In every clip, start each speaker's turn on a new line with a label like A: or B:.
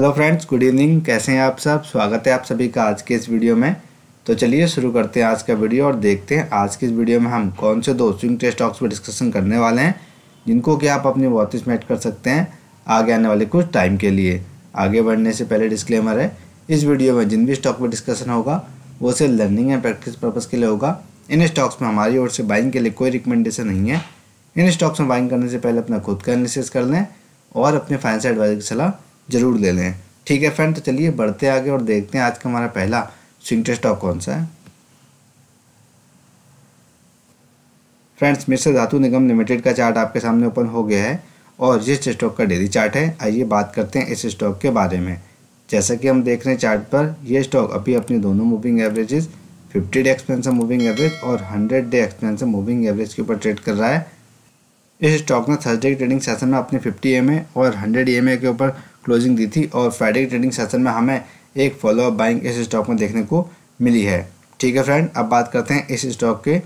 A: hello friends good evening कैसे हैं आप सब स्वागत है आप सभी का आज के इस वीडियो में तो चलिए शुरू करते हैं आज का वीडियो और देखते हैं आज के इस वीडियो में हम कौन से दो स्विंग टेस्ट स्टॉक्स पर डिस्कशन करने वाले हैं जिनको कि आप अपनी वॉचिस में एड कर सकते हैं आगे आने वाले कुछ टाइम के लिए आगे बढ़ने से पहले डिस्क्लेमर है इस वीडियो में जिन भी स्टॉक पर डिस्कशन होगा वो सिर्फ लर्निंग एंड प्रैक्टिस पर्पज़ के लिए होगा इन स्टॉक्स में हमारी ओर से बाइंग के लिए कोई रिकमेंडेशन नहीं है इन स्टॉक्स में बाइंग करने से पहले अपना खुद का एनालिसिस कर लें और अपने फाइनेंस एडवाइजर की सलाह ज़रूर ले लें ठीक है फ्रेंड तो चलिए बढ़ते आगे और देखते हैं आज का हमारा पहला स्विंग स्टॉक कौन सा है फ्रेंड्स मिश्र धातु निगम लिमिटेड का चार्ट आपके सामने ओपन हो गया है और जिस स्टॉक का डेली चार्ट है आइए बात करते हैं इस स्टॉक के बारे में जैसा कि हम देख रहे हैं चार्ट पर यह स्टॉक अभी अपने दोनों moving averages 50 day exponential moving average और 100 डे एक्सपेंस मूविंग एवरेज के ऊपर ट्रेड कर रहा है इस स्टॉक ने थर्सडे ट्रेडिंग सेशन में अपने 50 एम और 100 एम के ऊपर क्लोजिंग दी थी और फ्राइडे के ट्रेडिंग सेशन में हमें एक फॉलो अप बाइंग इस स्टॉक में देखने को मिली है ठीक है फ्रेंड अब बात करते हैं इस स्टॉक के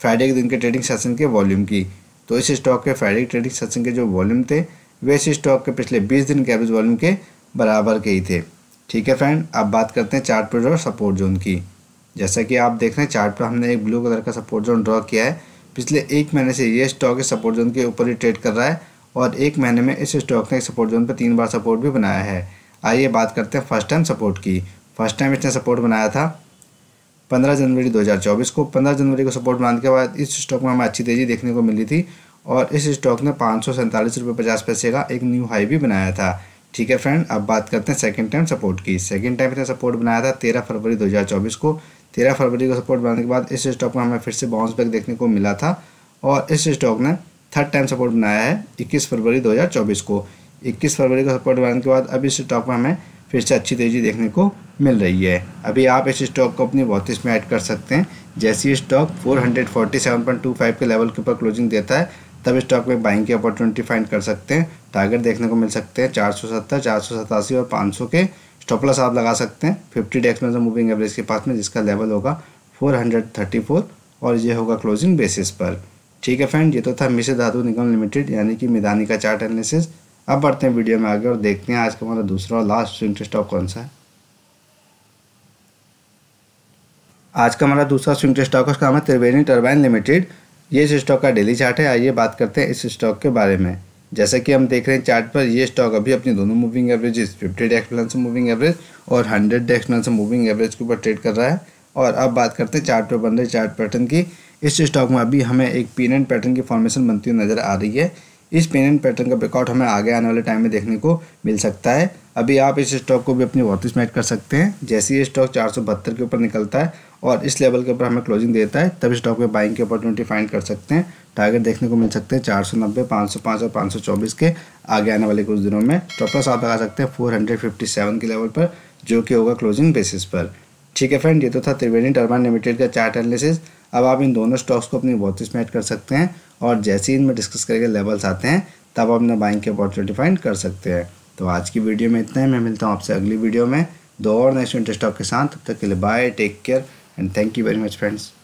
A: फ्राइडे के दिन के ट्रेडिंग सेशन के वॉल्यूम की तो इस स्टॉक के फ्राइडे के ट्रेडिंग सेशन के जो वॉल्यूम थे वे इस स्टॉक के पिछले बीस दिन के एवरेज वॉल्यूम के बराबर के ही थे ठीक है फ्रेंड अब बात करते हैं चार्ट पर और सपोर्ट जोन की जैसा कि आप देख रहे हैं चार्ट पर हमने एक ब्लू कलर का सपोर्ट जोन ड्रॉ किया है पिछले एक महीने से ये स्टॉक सपोर्ट जोन के ऊपर ही ट्रेड कर रहा है और एक महीने में इस स्टॉक ने एक सपोर्ट जोन पर तीन बार सपोर्ट भी बनाया है आइए बात करते हैं फर्स्ट टाइम सपोर्ट की फर्स्ट टाइम इसने सपोर्ट बनाया था पंद्रह जनवरी दो को पंद्रह जनवरी को सपोर्ट बनाने के बाद इस स्टॉक में हमें अच्छी तेज़ी देखने को मिली थी और इस स्टॉक ने पाँच सौ सैंतालीस रुपये पचास पैसे का एक न्यू हाई भी बनाया था ठीक है फ्रेंड अब बात करते हैं सेकंड टाइम सपोर्ट की सेकंड टाइम इसने सपोर्ट बनाया था तेरह फरवरी 2024 को तेरह फरवरी को सपोर्ट बनाने के बाद इस स्टॉक में हमें फिर से बाउंस बैक देखने को मिला था और इस स्टॉक ने थर्ड टाइम सपोर्ट बनाया है इक्कीस फरवरी 2024 को इक्कीस फरवरी का सपोर्ट बनाने के बाद अब इस स्टॉक में हमें फिर से अच्छी तेज़ी देखने को मिल रही है अभी आप इस स्टॉक को अपनी वॉचिस में ऐड कर सकते हैं जैसे स्टॉक 447.25 के लेवल के ऊपर क्लोजिंग देता है तब स्टॉक में बाइंग की अपॉर्चुनिटी फाइंड कर सकते हैं टारगेट देखने को मिल सकते हैं चार सौ सत्तर चार सौ सतासी और पाँच सौ के स्टॉपलस आप लगा सकते हैं फिफ्टी डेक्स में मूविंग तो एवरेज के पास में जिसका लेवल होगा फोर हंड्रेड थर्टी फोर और ये होगा क्लोजिंग बेसिस पर ठीक है फ्रेंड ये तो था मिश्र धातु निगम लिमिटेड यानी कि मैदानी का चार्ट एनालिसिस अब बढ़ते हैं वीडियो में आगे और देखते हैं आज का हमारा दूसरा और लास्ट स्विंग स्टॉक कौन सा है आज का हमारा दूसरा स्विंग स्टॉक उसका नाम है त्रिवेणी टर्बाइन लिमिटेड ये इस स्टॉक का डेली चार्ट है आइए बात करते हैं इस स्टॉक के बारे में जैसा कि हम देख रहे हैं चार्ट पर ये स्टॉक अभी अपनी दोनों मूविंग एवरेज फिफ्टी डेक्सप्लन से मूविंग एवरेज और हंड्रेड डेक्सप्लन से मूविंग एवरेज के ऊपर ट्रेड कर रहा है और अब बात करते हैं चार्ट पर बन रहे चार्ट पैटर्न की इस स्टॉक में अभी हमें एक पीन एंड पैटर्न की फॉर्मेशन बनती हुई नज़र आ रही है इस पेन एंड पैटर्न का ब्रेकआउट हमें आगे आने वाले टाइम में देखने को मिल सकता है अभी आप इस स्टॉक को भी अपनी वॉचिस में कर सकते हैं जैसे ही स्टॉक चार के ऊपर निकलता है और इस लेवल के ऊपर हमें क्लोजिंग देता है तब स्टॉक में बाइंग की अपॉर्चुनिटी फाइंड कर सकते हैं टारगेट देखने को मिल सकते हैं चार सौ नब्बे पाँच सौ पाँच और पाँच सौ चौबीस के आगे आने वाले कुछ दिनों में स्टॉपलॉस आप लगा सकते हैं फोर हंड्रेड फिफ्टी सेवन के लेवल पर जो कि होगा क्लोजिंग बेसिस पर ठीक है फ्रेंड ये तो था त्रिवेणी टर्बाइन लिमिटेड का चार्ट एनालिसिस अब आप इन दोनों स्टॉक्स को अपनी वॉचिस में ऐड कर सकते हैं और जैसे ही इनमें डिस्कस करके लेवल्स आते हैं तब आप अपना बाइंग की अपॉर्चुनिटी फाइंड कर सकते हैं तो आज की वीडियो में इतना ही मैं मिलता हूँ आपसे अगली वीडियो में दो और नेक्स्ट इंटरेस्ट स्टॉक के साथ तब तक के लिए bye take care and thank you very much friends